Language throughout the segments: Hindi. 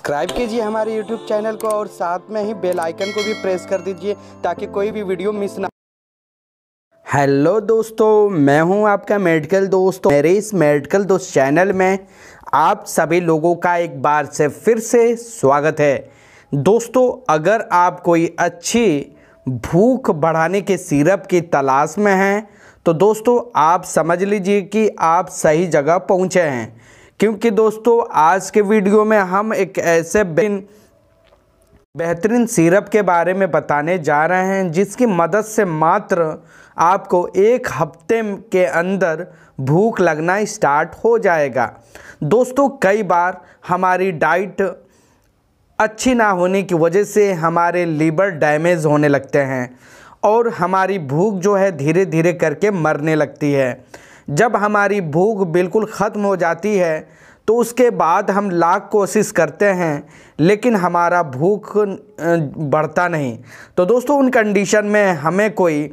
सब्सक्राइब कीजिए हमारे यूट्यूब चैनल को और साथ में ही बेल आइकन को भी प्रेस कर दीजिए ताकि कोई भी वीडियो मिस ना हेलो दोस्तों मैं हूं आपका मेडिकल दोस्त मेरे इस मेडिकल दोस्त चैनल में आप सभी लोगों का एक बार से फिर से स्वागत है दोस्तों अगर आप कोई अच्छी भूख बढ़ाने के सिरप की तलाश में हैं तो दोस्तों आप समझ लीजिए कि आप सही जगह पहुंचे हैं क्योंकि दोस्तों आज के वीडियो में हम एक ऐसे बेहतरीन सिरप के बारे में बताने जा रहे हैं जिसकी मदद से मात्र आपको एक हफ्ते के अंदर भूख लगना स्टार्ट हो जाएगा दोस्तों कई बार हमारी डाइट अच्छी ना होने की वजह से हमारे लीवर डैमेज होने लगते हैं और हमारी भूख जो है धीरे धीरे करके मरने लगती है जब हमारी भूख बिल्कुल ख़त्म हो जाती है तो उसके बाद हम लाख कोशिश करते हैं लेकिन हमारा भूख बढ़ता नहीं तो दोस्तों उन कंडीशन में हमें कोई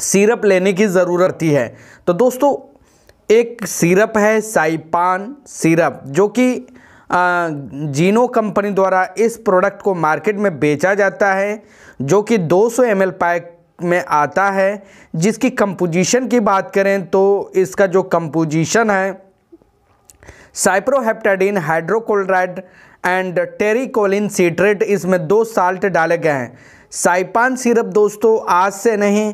सिरप लेने की ज़रूरत ही है तो दोस्तों एक सिरप है साइपान सिरप जो कि जीनो कंपनी द्वारा इस प्रोडक्ट को मार्केट में बेचा जाता है जो कि 200 सौ पैक में आता है जिसकी कंपोजिशन की बात करें तो इसका जो कंपोजिशन है साइप्रोहेप्टाडीन हाइड्रोकोलराइड एंड टेरिकोलिन सीट्रेट इसमें दो साल्ट डाले गए हैं साइपान सिरप दोस्तों आज से नहीं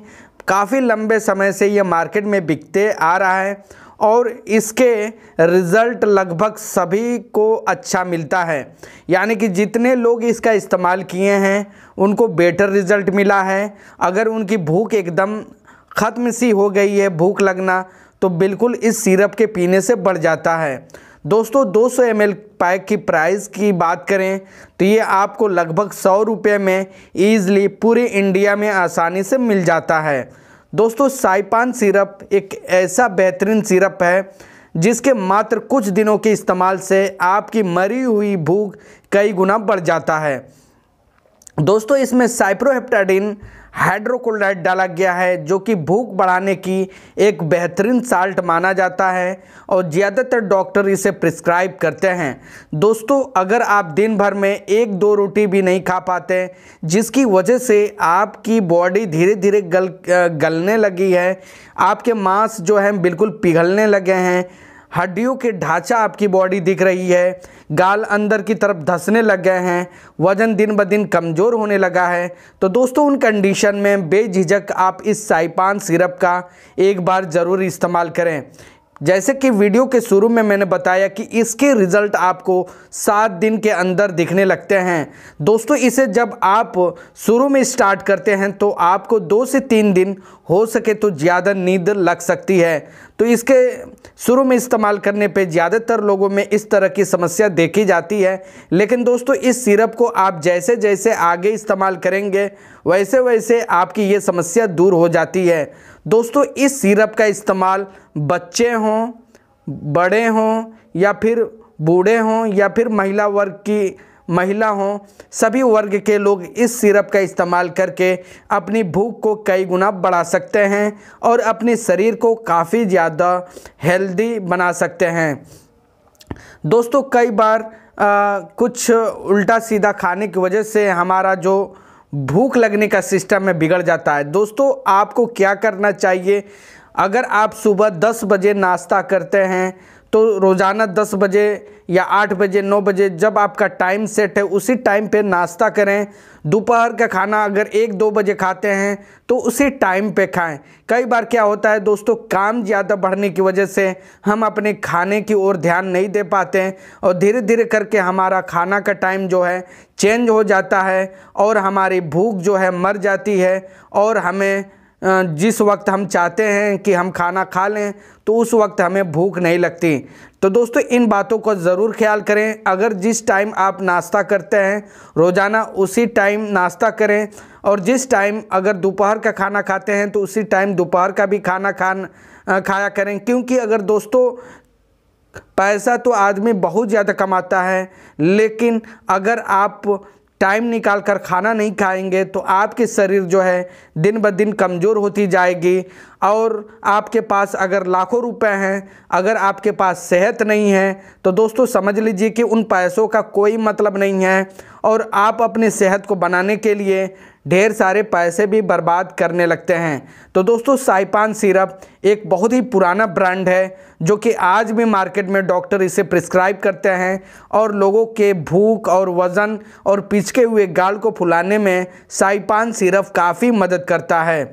काफ़ी लंबे समय से ये मार्केट में बिकते आ रहा है और इसके रिज़ल्ट लगभग सभी को अच्छा मिलता है यानी कि जितने लोग इसका इस्तेमाल किए हैं उनको बेटर रिज़ल्ट मिला है अगर उनकी भूख एकदम ख़त्म सी हो गई है भूख लगना तो बिल्कुल इस सिरप के पीने से बढ़ जाता है दोस्तों 200 सौ एम पैक की प्राइस की बात करें तो ये आपको लगभग सौ रुपये में ईज़िली पूरे इंडिया में आसानी से मिल जाता है दोस्तों साइपान सिरप एक ऐसा बेहतरीन सिरप है जिसके मात्र कुछ दिनों के इस्तेमाल से आपकी मरी हुई भूख कई गुना बढ़ जाता है दोस्तों इसमें साइप्रोहेप्टाडिन हाइड्रोक्लोराइड डाला गया है जो कि भूख बढ़ाने की एक बेहतरीन साल्ट माना जाता है और ज़्यादातर डॉक्टर इसे प्रिस्क्राइब करते हैं दोस्तों अगर आप दिन भर में एक दो रोटी भी नहीं खा पाते जिसकी वजह से आपकी बॉडी धीरे धीरे गल गलने लगी है आपके मांस जो हैं बिल्कुल पिघलने लगे हैं हड्डियों के ढांचा आपकी बॉडी दिख रही है गाल अंदर की तरफ धंसने लग गए हैं वज़न दिन ब दिन कमज़ोर होने लगा है तो दोस्तों उन कंडीशन में बेझिझक आप इस साइपान सिरप का एक बार ज़रूर इस्तेमाल करें जैसे कि वीडियो के शुरू में मैंने बताया कि इसके रिज़ल्ट आपको सात दिन के अंदर दिखने लगते हैं दोस्तों इसे जब आप शुरू में स्टार्ट करते हैं तो आपको दो से तीन दिन हो सके तो ज़्यादा नींद लग सकती है तो इसके शुरू में इस्तेमाल करने पे ज़्यादातर लोगों में इस तरह की समस्या देखी जाती है लेकिन दोस्तों इस सिरप को आप जैसे जैसे आगे इस्तेमाल करेंगे वैसे वैसे आपकी ये समस्या दूर हो जाती है दोस्तों इस सिरप का इस्तेमाल बच्चे हों बड़े हों या फिर बूढ़े हों या फिर महिला वर्ग की महिला हों सभी वर्ग के लोग इस सिरप का इस्तेमाल करके अपनी भूख को कई गुना बढ़ा सकते हैं और अपने शरीर को काफ़ी ज़्यादा हेल्दी बना सकते हैं दोस्तों कई बार आ, कुछ उल्टा सीधा खाने की वजह से हमारा जो भूख लगने का सिस्टम है बिगड़ जाता है दोस्तों आपको क्या करना चाहिए अगर आप सुबह दस बजे नाश्ता करते हैं तो रोज़ाना दस बजे या आठ बजे नौ बजे जब आपका टाइम सेट है उसी टाइम पे नाश्ता करें दोपहर का खाना अगर एक दो बजे खाते हैं तो उसी टाइम पे खाएं कई बार क्या होता है दोस्तों काम ज़्यादा बढ़ने की वजह से हम अपने खाने की ओर ध्यान नहीं दे पाते हैं और धीरे धीरे करके हमारा खाना का टाइम जो है चेंज हो जाता है और हमारी भूख जो है मर जाती है और हमें जिस वक्त हम चाहते हैं कि हम खाना खा लें तो उस वक्त हमें भूख नहीं लगती तो दोस्तों इन बातों को ज़रूर ख्याल करें अगर जिस टाइम आप नाश्ता करते हैं रोज़ाना उसी टाइम नाश्ता करें और जिस टाइम अगर दोपहर का खाना खाते हैं तो उसी टाइम दोपहर का भी खाना खान खाया करें क्योंकि अगर दोस्तों पैसा तो आदमी बहुत ज़्यादा कमाता है लेकिन अगर आप टाइम निकाल कर खाना नहीं खाएंगे तो आपके शरीर जो है दिन ब दिन कमज़ोर होती जाएगी और आपके पास अगर लाखों रुपए हैं अगर आपके पास सेहत नहीं है तो दोस्तों समझ लीजिए कि उन पैसों का कोई मतलब नहीं है और आप अपनी सेहत को बनाने के लिए ढेर सारे पैसे भी बर्बाद करने लगते हैं तो दोस्तों साइपान सिरप एक बहुत ही पुराना ब्रांड है जो कि आज भी मार्केट में डॉक्टर इसे प्रिस्क्राइब करते हैं और लोगों के भूख और वज़न और पिचके हुए गाल को फुलाने में साइपान सिरप काफ़ी मदद करता है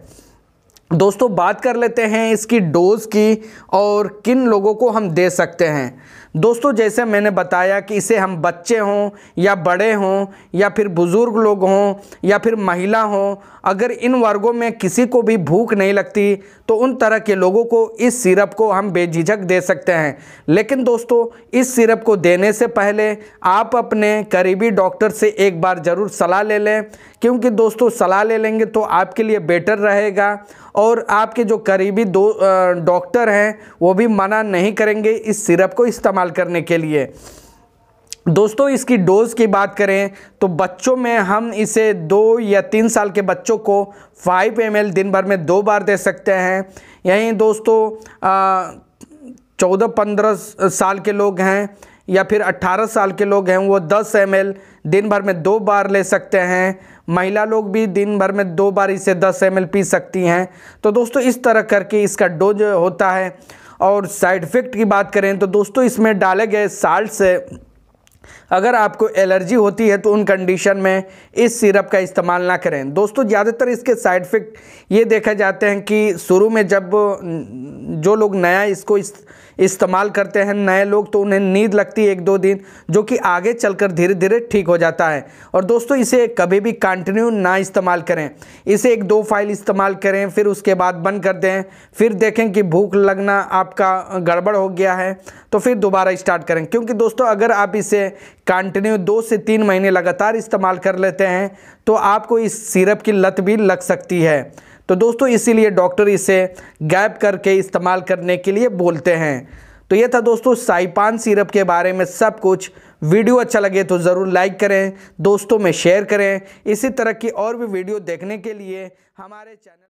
दोस्तों बात कर लेते हैं इसकी डोज़ की और किन लोगों को हम दे सकते हैं दोस्तों जैसे मैंने बताया कि इसे हम बच्चे हों या बड़े हों या फिर बुज़ुर्ग लोग हों या फिर महिला हों अगर इन वर्गों में किसी को भी भूख नहीं लगती तो उन तरह के लोगों को इस सिरप को हम बेझिझक दे सकते हैं लेकिन दोस्तों इस सिरप को देने से पहले आप अपने करीबी डॉक्टर से एक बार ज़रूर सलाह ले लें क्योंकि दोस्तों सलाह ले लेंगे तो आपके लिए बेटर रहेगा और आपके जो करीबी दो डॉक्टर हैं वो भी मना नहीं करेंगे इस सिरप को इस्तेमाल करने के लिए दोस्तों इसकी डोज़ की बात करें तो बच्चों में हम इसे दो या तीन साल के बच्चों को 5 एम दिन भर में दो बार दे सकते हैं यहीं दोस्तों चौदह पंद्रह साल के लोग हैं या फिर 18 साल के लोग हैं वो 10 एम दिन भर में दो बार ले सकते हैं महिला लोग भी दिन भर में दो बार इसे 10 एम पी सकती हैं तो दोस्तों इस तरह करके इसका डोज होता है और साइड इफ़ेक्ट की बात करें तो दोस्तों इसमें डाले गए साल्ट से अगर आपको एलर्जी होती है तो उन कंडीशन में इस सिरप का इस्तेमाल ना करें दोस्तों ज़्यादातर इसके साइड इफ़ेक्ट ये देखे जाते हैं कि शुरू में जब जो लोग नया इसको इस, इस्तेमाल करते हैं नए लोग तो उन्हें नींद लगती है एक दो दिन जो कि आगे चलकर धीरे धीरे ठीक हो जाता है और दोस्तों इसे कभी भी कंटिन्यू ना इस्तेमाल करें इसे एक दो फाइल इस्तेमाल करें फिर उसके बाद बंद कर दें फिर देखें कि भूख लगना आपका गड़बड़ हो गया है तो फिर दोबारा स्टार्ट करें क्योंकि दोस्तों अगर आप इसे कंटिन्यू दो से तीन महीने लगातार इस्तेमाल कर लेते हैं तो आपको इस सिरप की लत भी लग सकती है तो दोस्तों इसीलिए डॉक्टर इसे गैप करके इस्तेमाल करने के लिए बोलते हैं तो ये था दोस्तों साइपान सिरप के बारे में सब कुछ वीडियो अच्छा लगे तो ज़रूर लाइक करें दोस्तों में शेयर करें इसी तरह की और भी वीडियो देखने के लिए हमारे चैनल